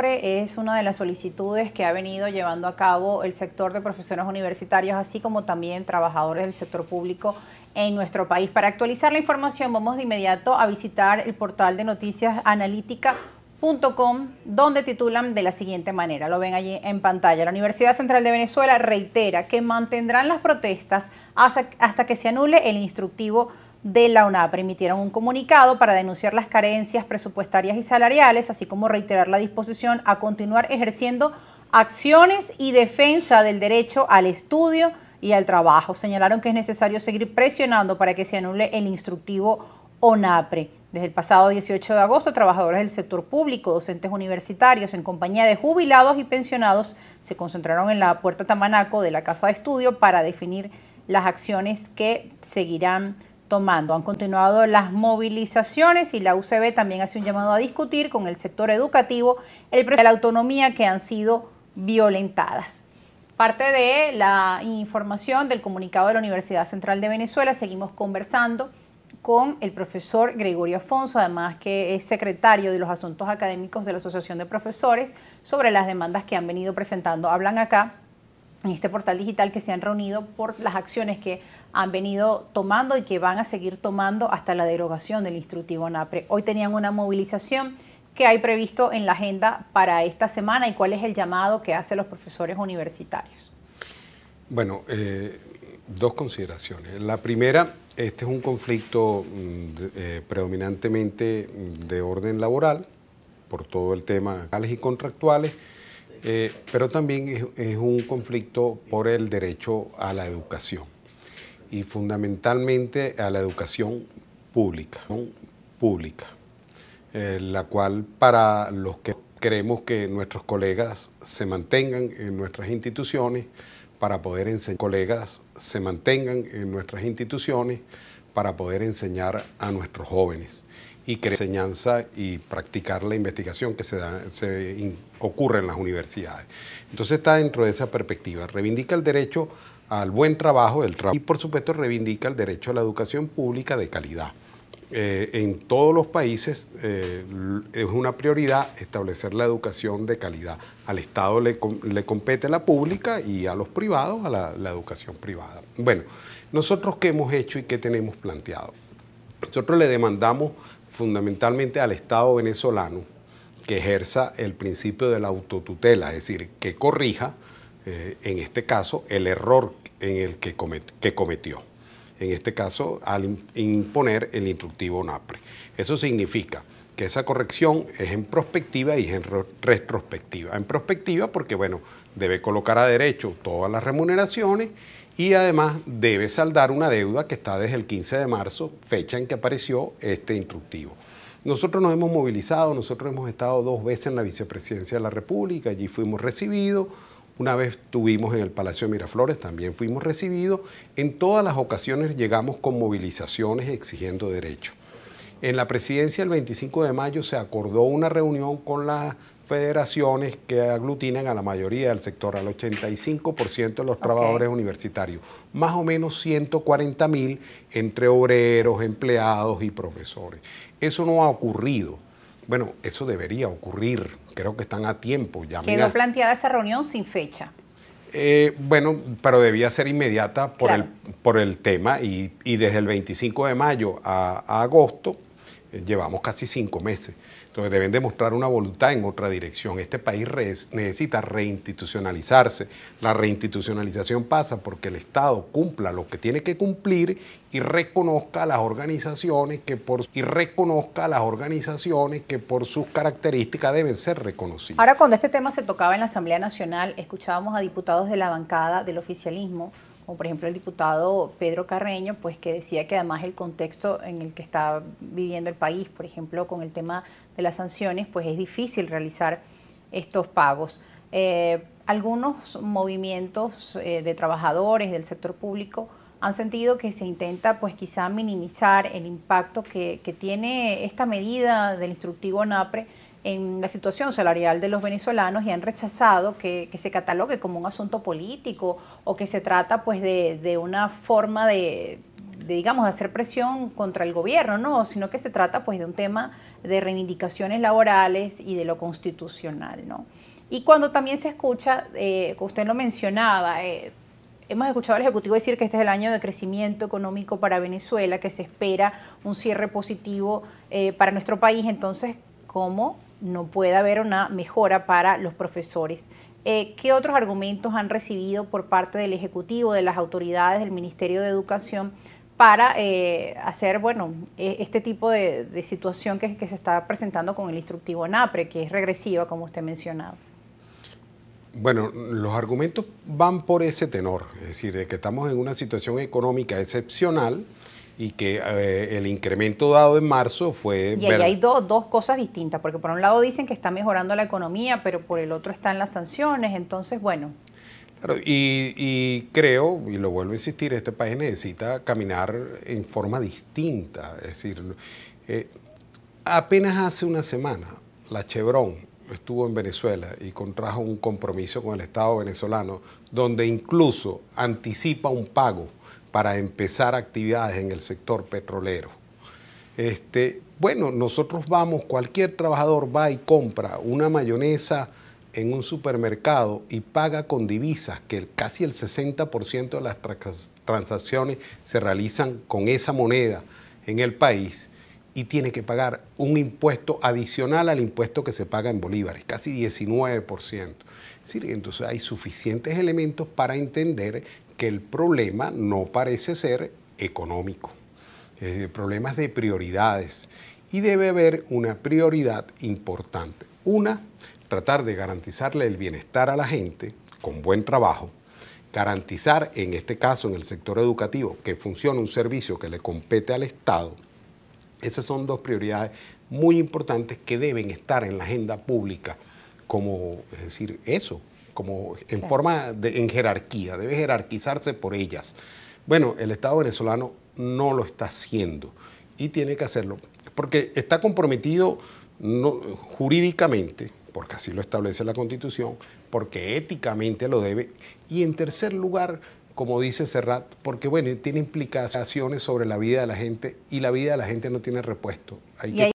es una de las solicitudes que ha venido llevando a cabo el sector de profesores universitarios, así como también trabajadores del sector público en nuestro país. Para actualizar la información, vamos de inmediato a visitar el portal de noticias analítica.com, donde titulan de la siguiente manera, lo ven allí en pantalla. La Universidad Central de Venezuela reitera que mantendrán las protestas hasta que se anule el instructivo de la ONAPRE. emitieron un comunicado para denunciar las carencias presupuestarias y salariales, así como reiterar la disposición a continuar ejerciendo acciones y defensa del derecho al estudio y al trabajo. Señalaron que es necesario seguir presionando para que se anule el instructivo ONAPRE. Desde el pasado 18 de agosto, trabajadores del sector público, docentes universitarios, en compañía de jubilados y pensionados, se concentraron en la puerta Tamanaco de la Casa de Estudio para definir las acciones que seguirán han continuado las movilizaciones y la UCB también hace un llamado a discutir con el sector educativo el proceso de la autonomía que han sido violentadas. Parte de la información del comunicado de la Universidad Central de Venezuela, seguimos conversando con el profesor Gregorio Afonso, además que es secretario de los asuntos académicos de la Asociación de Profesores, sobre las demandas que han venido presentando. Hablan acá en este portal digital que se han reunido por las acciones que han venido tomando y que van a seguir tomando hasta la derogación del instructivo NAPRE. Hoy tenían una movilización que hay previsto en la agenda para esta semana y cuál es el llamado que hacen los profesores universitarios. Bueno, eh, dos consideraciones. La primera, este es un conflicto mm, eh, predominantemente mm, de orden laboral, por todo el tema legales y contractuales, eh, pero también es, un conflicto por el derecho a la educación y fundamentalmente a la educación pública, pública eh, la cual para los que queremos que nuestros colegas se mantengan en nuestras instituciones para poder enseñar colegas se mantengan en nuestras instituciones para poder enseñar a nuestros jóvenes y crear enseñanza y practicar la investigación que se, ocurre en las universidades. Entonces está dentro de esa perspectiva. Reivindica el derecho al buen trabajo del trabajo. Y por supuesto reivindica el derecho a la educación pública de calidad. Eh, en todos los países eh, es una prioridad establecer la educación de calidad. Al Estado le, compete la pública y a los privados a la, la educación privada. Bueno, nosotros qué hemos hecho y qué tenemos planteado. Nosotros le demandamos fundamentalmente al Estado venezolano que ejerza el principio de la autotutela, es decir, que corrija eh, en este caso, el error en el que, que cometió. En este caso, al imponer el instructivo NAPRE. Eso significa que esa corrección es en prospectiva y es en retrospectiva. En prospectiva porque, bueno, debe colocar a derecho todas las remuneraciones y además debe saldar una deuda que está desde el 15 de marzo, fecha en que apareció este instructivo. Nosotros nos hemos movilizado, nosotros hemos estado dos veces en la vicepresidencia de la República, allí fuimos recibidos una vez estuvimos en el Palacio de Miraflores, también fuimos recibidos. En todas las ocasiones llegamos con movilizaciones exigiendo derechos. En la presidencia el 25 de mayo se acordó una reunión con las federaciones que aglutinan a la mayoría del sector, al 85% de los trabajadores universitarios, más o menos 140 mil entre obreros, empleados y profesores. Eso no ha ocurrido. Bueno, eso debería ocurrir. Creo que están a tiempo. Ya Quedó planteada esa reunión sin fecha. Eh, bueno, pero debía ser inmediata por, el, por el tema y, y, desde el 25 de mayo a agosto eh, llevamos casi cinco meses. Entonces deben demostrar una voluntad en otra dirección. Este país necesita reinstitucionalizarse. La reinstitucionalización pasa porque el Estado cumpla lo que tiene que cumplir y reconozca las organizaciones que por y reconozca a las organizaciones que por sus características deben ser reconocidas. Ahora cuando este tema se tocaba en la Asamblea Nacional, escuchábamos a diputados de la bancada del oficialismo como por ejemplo el diputado Pedro Carreño, pues que decía que además el contexto en el que está viviendo el país, por ejemplo con el tema de las sanciones, pues es difícil realizar estos pagos. Eh, algunos movimientos eh, de trabajadores del sector público han sentido que se intenta pues quizá minimizar el impacto que, que tiene esta medida del instructivo NAPRE en la situación salarial de los venezolanos y han rechazado que, se catalogue como un asunto político o que se trata pues de, una forma de, digamos, de hacer presión contra el gobierno, no, sino que se trata pues de un tema de reivindicaciones laborales y de lo constitucional, ¿no? Y cuando también se escucha, eh, usted lo mencionaba, eh, Hemos escuchado al Ejecutivo decir que este es el año de crecimiento económico para Venezuela, que se espera un cierre positivo eh, para nuestro país. Entonces, ¿cómo no puede haber una mejora para los profesores. Eh, ¿Qué otros argumentos han recibido por parte del Ejecutivo, de las autoridades, del Ministerio de Educación para eh, hacer bueno, e, este tipo de, situación que, se está presentando con el instructivo NAPRE, que es regresiva, como usted mencionaba? Bueno, los argumentos van por ese tenor, es decir, de que estamos en una situación económica excepcional y que eh, el incremento dado en marzo fue... Y ahí hay dos cosas distintas, porque por un lado dicen que está mejorando la economía, pero por el otro están las sanciones, entonces bueno. Claro, y, creo, y lo vuelvo a insistir, este país necesita caminar en forma distinta, es decir, eh, apenas hace una semana la Chevron estuvo en Venezuela y contrajo un compromiso con el Estado venezolano, donde incluso anticipa un pago para empezar actividades en el sector petrolero. Este, bueno, nosotros vamos, cualquier trabajador va y compra una mayonesa en un supermercado y paga con divisas, que casi el 60% de las transacciones se realizan con esa moneda en el país y tiene que pagar un impuesto adicional al impuesto que se paga en bolívares, casi 19%. Es decir, entonces hay suficientes elementos para entender el problema no parece ser económico. Es problemas de prioridades. Y debe haber una prioridad importante. Una, tratar de garantizarle el bienestar a la gente con buen trabajo. Garantizar, en este caso, en el sector educativo, que funcione un servicio que le compete al Estado. Esas son dos prioridades muy importantes que deben estar en la agenda pública como, es decir, eso, como en forma de, en jerarquía, debe jerarquizarse por ellas. Bueno, el Estado venezolano no lo está haciendo y tiene que hacerlo, porque está comprometido jurídicamente, porque así lo establece la Constitución, porque éticamente lo debe, y en tercer lugar, como dice Serrat, porque bueno, tiene implicaciones sobre la vida de la gente y la vida de la gente no tiene repuesto. Hay que